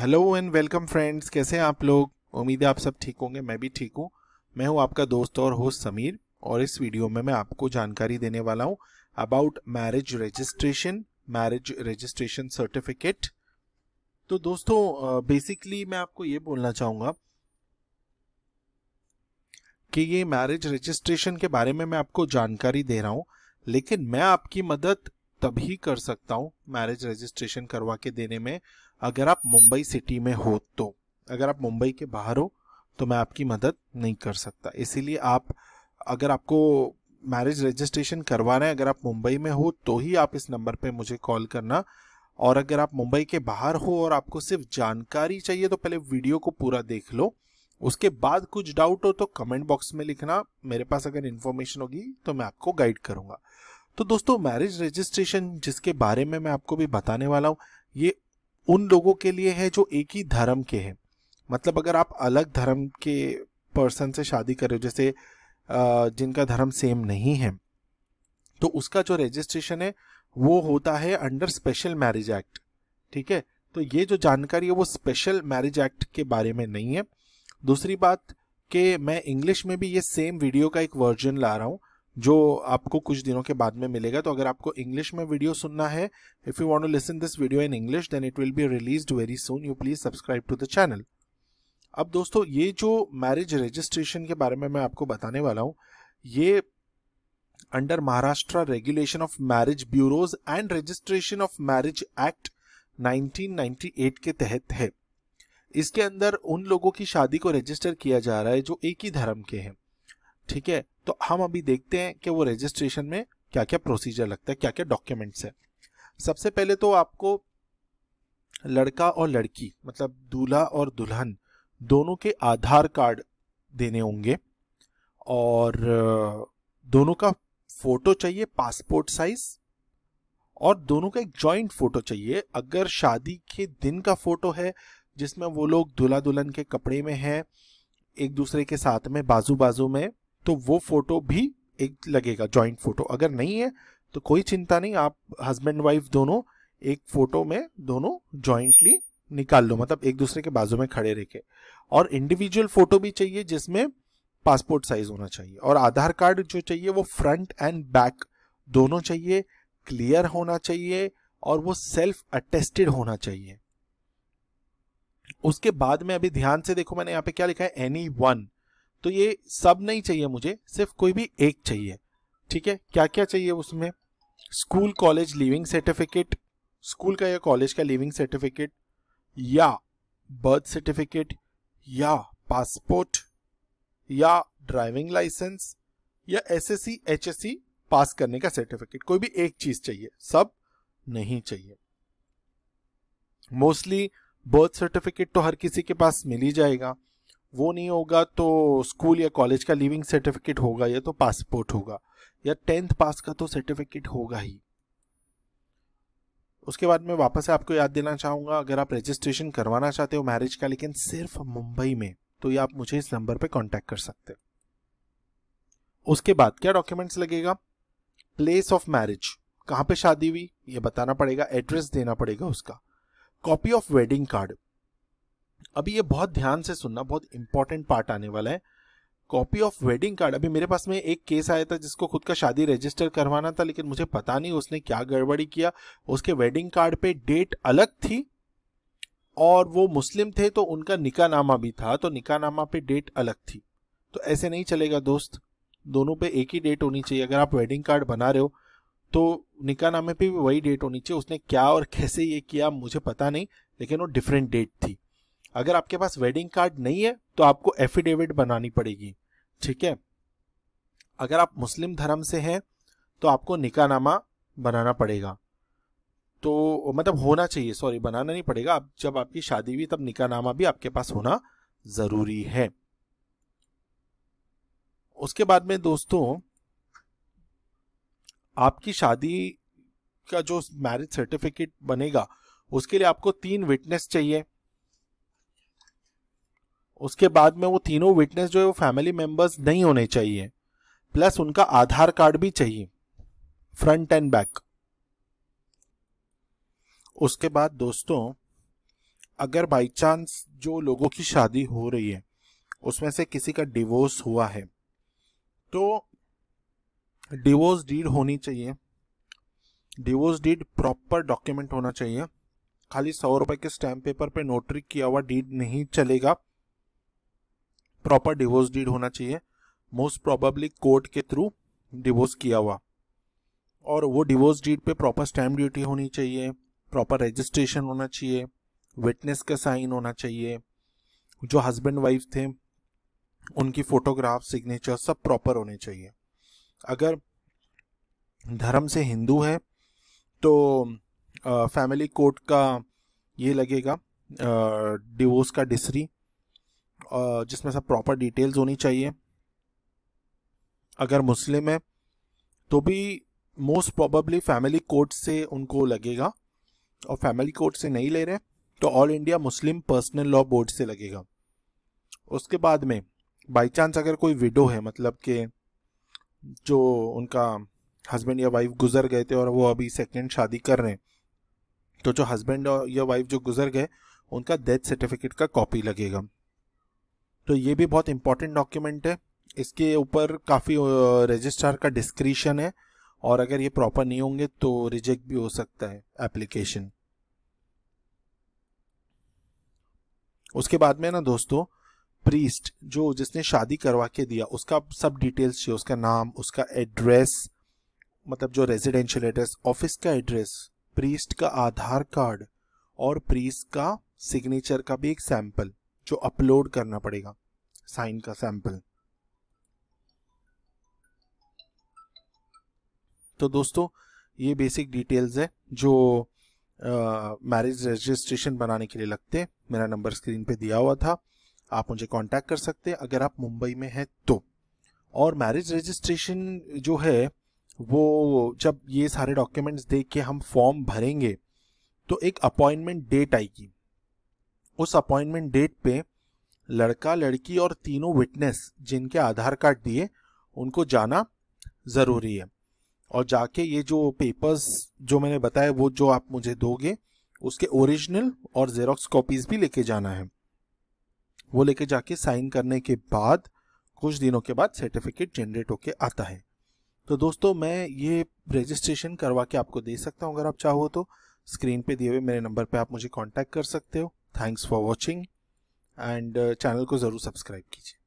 hello and welcome friends कैसे हैं आप लोग उम्मीद है आप सब ठीक होंगे मैं भी ठीक हूँ मैं हूँ आपका दोस्त और होस्ट समीर और इस वीडियो में मैं आपको जानकारी देने वाला हूँ about marriage registration marriage registration certificate तो दोस्तों बेसिकली मैं आपको ये बोलना चाहूँगा कि ये मैरिज रजिस्ट्रेशन के बारे में मैं आपको जानकारी दे रहा हूँ लेकिन मैं आपकी मदद तभी कर सकता हूँ मैरिज रजिस्ट्रेशन करवा के देने में अगर आप मुंबई सिटी में हो तो अगर आप मुंबई के बाहर हो तो मैं आपकी मदद नहीं कर सकता इसीलिए आप अगर आपको मैरिज रजिस्ट्रेशन करवाना है अगर आप मुंबई में हो तो ही आप इस नंबर पे मुझे कॉल करना और अगर आप मुंबई के बाहर हो और आपको सिर्फ जानकारी चाहिए तो पहले वीडियो को पूरा देख लो उसके बाद कुछ डाउट हो तो कमेंट बॉक्स में लिखना मेरे पास अगर इन्फॉर्मेशन होगी तो मैं आपको गाइड करूंगा तो दोस्तों मैरिज रजिस्ट्रेशन जिसके बारे में मैं आपको भी बताने वाला हूँ ये उन लोगों के लिए है जो एक ही धर्म के हैं मतलब अगर आप अलग धर्म के पर्सन से शादी कर रहे हो जैसे जिनका धर्म सेम नहीं है तो उसका जो रजिस्ट्रेशन है वो होता है अंडर स्पेशल मैरिज एक्ट ठीक है तो ये जो जानकारी है वो स्पेशल मैरिज एक्ट के बारे में नहीं है दूसरी बात कि मैं इंग्लिश में भी ये सेम वीडियो का एक वर्जन ला रहा हूँ जो आपको कुछ दिनों के बाद में मिलेगा तो अगर आपको इंग्लिश में वीडियो सुनना है if you want to listen this video in English then it will be release very soon you please subscribe to the channel अब दोस्तों ये जो मैरिज रजिस्ट्रेशन के बारे में मैं आपको बताने वाला हूँ ये under Maharashtra regulation of marriage bureaus and registration of marriage act 1998 के तहत है इसके अंदर उन लोगों की शादी को रजिस्टर किया जा रहा है जो एक ही धर्म के हैं ठीक है तो हम अभी देखते हैं कि वो रजिस्ट्रेशन में क्या क्या प्रोसीजर लगता है क्या क्या डॉक्यूमेंट्स है सबसे पहले तो आपको लड़का और लड़की मतलब दूल्हा और दुल्हन दोनों के आधार कार्ड देने होंगे और दोनों का फोटो चाहिए पासपोर्ट साइज और दोनों का एक जॉइंट फोटो चाहिए अगर शादी के दिन का फोटो है जिसमें वो लोग दूल्हा दुल्हन के कपड़े में हैं एक दूसरे के साथ में बाजू बाजू में तो वो फोटो भी एक लगेगा जॉइंट फोटो अगर नहीं है तो कोई चिंता नहीं आप हस्बैंड वाइफ दोनों एक फोटो में दोनों जॉइंटली निकाल लो मतलब एक दूसरे के बाजू में खड़े रह और इंडिविजुअल फोटो भी चाहिए जिसमें पासपोर्ट साइज होना चाहिए और आधार कार्ड जो चाहिए वो फ्रंट एंड बैक दोनों चाहिए क्लियर होना चाहिए और वो सेल्फ अटेस्टेड होना चाहिए उसके बाद में अभी ध्यान से देखो मैंने यहाँ पे क्या लिखा है एनी वन तो ये सब नहीं चाहिए मुझे सिर्फ कोई भी एक चाहिए ठीक है क्या क्या चाहिए उसमें school college leaving certificate school का या कॉलेज का लिविंग सर्टिफिकेट या बर्थ सर्टिफिकेट या पासपोर्ट या ड्राइविंग लाइसेंस या एसएससी एचएससी पास करने का सर्टिफिकेट कोई भी एक चीज चाहिए सब नहीं चाहिए मोस्टली बर्थ सर्टिफिकेट तो हर किसी के पास मिल ही जाएगा वो नहीं होगा तो स्कूल या कॉलेज का लिविंग सर्टिफिकेट होगा या तो पासपोर्ट होगा या टेंथ पास का तो सर्टिफिकेट होगा ही उसके बाद मैं वापस से आपको याद देना चाहूँगा अगर आप रजिस्ट्रेशन करवाना चाहते हो मैरिज का लेकिन सिर्फ मुंबई में तो ये आप मुझे इस नंबर पर कॉन्टैक्ट कर सकते हो उसके बाद क्या डॉक्यूमेंट्स लगेगा प्लेस ऑफ मैरिज कहाँ पे शादी हुई ये बताना पड़ेगा एड्रेस देना पड़ेगा उसका कॉपी ऑफ वेडिंग कार्ड अभी ये बहुत ध्यान से सुनना बहुत इंपॉर्टेंट पार्ट आने वाला है कॉपी ऑफ वेडिंग कार्ड अभी मेरे पास में एक केस आया था जिसको खुद का शादी रजिस्टर करवाना था लेकिन मुझे पता नहीं उसने क्या गड़बड़ी किया उसके वेडिंग कार्ड पे डेट अलग थी और वो मुस्लिम थे तो उनका निकाहनामा भी था तो निकाहनामा पे डेट अलग थी तो ऐसे नहीं चलेगा दोस्त दोनों पे एक ही डेट होनी चाहिए अगर आप वेडिंग कार्ड बना रहे हो तो निकाहनामे पे भी वही डेट होनी चाहिए उसने क्या और कैसे ये किया मुझे पता नहीं लेकिन वो डिफरेंट डेट थी अगर आपके पास वेडिंग कार्ड नहीं है तो आपको एफिडेविट बनानी पड़ेगी ठीक है अगर आप मुस्लिम धर्म से हैं तो आपको निकाहनामा बनाना पड़ेगा तो मतलब होना चाहिए सॉरी बनाना नहीं पड़ेगा आप जब आपकी शादी हुई तब निकाहनामा भी आपके पास होना ज़रूरी है उसके बाद में दोस्तों आपकी शादी का जो मैरिज सर्टिफिकेट बनेगा उसके लिए आपको तीन विटनेस चाहिए उसके बाद में वो तीनों विटनेस जो है वो फैमिली मेंबर्स नहीं होने चाहिए प्लस उनका आधार कार्ड भी चाहिए फ्रंट एंड बैक उसके बाद दोस्तों अगर बाई चांस जो लोगों की शादी हो रही है उसमें से किसी का डिवोर्स हुआ है तो डिवोर्स डीड होनी चाहिए डिवोर्स डीड प्रॉपर डॉक्यूमेंट होना चाहिए खाली सौ रुपए के स्टैम्प पेपर पे नोटरी किया हुआ डीड नहीं चलेगा प्रॉपर डिवोर्स डीड होना चाहिए मोस्ट प्रोबेबली कोर्ट के थ्रू डिवोर्स किया हुआ और वो डिवोर्स डीड पे प्रॉपर स्टैम्प ड्यूटी होनी चाहिए प्रॉपर रजिस्ट्रेशन होना चाहिए विटनेस का साइन होना चाहिए जो हस्बैंड वाइफ थे उनकी फोटोग्राफ सिग्नेचर सब प्रॉपर होने चाहिए अगर धर्म से हिंदू है तो फैमिली कोर्ट का ये लगेगा डिवोर्स का डिसरी जिसमें सब प्रॉपर डिटेल्स होनी चाहिए अगर मुस्लिम है तो भी मोस्ट प्रॉबली फैमिली कोर्ट से उनको लगेगा और फैमिली कोर्ट से नहीं ले रहे तो All India Muslim Personal Law Board से लगेगा उसके बाद में बाई चांस अगर कोई विडो है मतलब कि जो उनका हस्बैंड या वाइफ गुजर गए थे और वो अभी सेकेंड शादी कर रहे हैं तो जो हस्बैंड या वाइफ जो गुजर गए उनका डेथ सर्टिफिकेट का कॉपी लगेगा तो ये भी बहुत इंपॉर्टेंट डॉक्यूमेंट है इसके ऊपर काफ़ी रजिस्ट्रार का डिस्क्रिशन है और अगर ये प्रॉपर नहीं होंगे तो रिजेक्ट भी हो सकता है एप्लीकेशन उसके बाद में ना दोस्तों प्रीस्ट जो जिसने शादी करवा के दिया उसका सब डिटेल्स चाहिए उसका नाम उसका एड्रेस मतलब जो रेजिडेंशियल एड्रेस ऑफिस का एड्रेस प्रीस्ट का आधार कार्ड और प्रीस्ट का सिग्नेचर का भी एक सैंपल जो अपलोड करना पड़ेगा साइन का सैंपल तो दोस्तों ये बेसिक डिटेल्स है जो मैरिज रजिस्ट्रेशन बनाने के लिए लगते हैं मेरा नंबर स्क्रीन पे दिया हुआ था आप मुझे कांटेक्ट कर सकते हैं अगर आप मुंबई में हैं तो और मैरिज रजिस्ट्रेशन जो है वो जब ये सारे डॉक्यूमेंट्स देख के हम फॉर्म भरेंगे तो एक अपॉइंटमेंट डेट आएगी उस अपॉइंटमेंट डेट पे लड़का लड़की और तीनों विटनेस जिनके आधार कार्ड दिए उनको जाना ज़रूरी है और जाके ये जो पेपर्स जो मैंने बताया वो जो आप मुझे दोगे उसके ओरिजिनल और जेरोक्स कॉपीज भी लेके जाना है वो लेके जाके साइन करने के बाद कुछ दिनों के बाद सर्टिफिकेट जनरेट होके आता है तो दोस्तों मैं ये रजिस्ट्रेशन करवा के आपको दे सकता हूँ अगर आप चाहो तो स्क्रीन पे दिए हुए मेरे नंबर पे आप मुझे कांटेक्ट कर सकते हो thanks for watching and channel को ज़रूर सब्सक्राइब कीजिए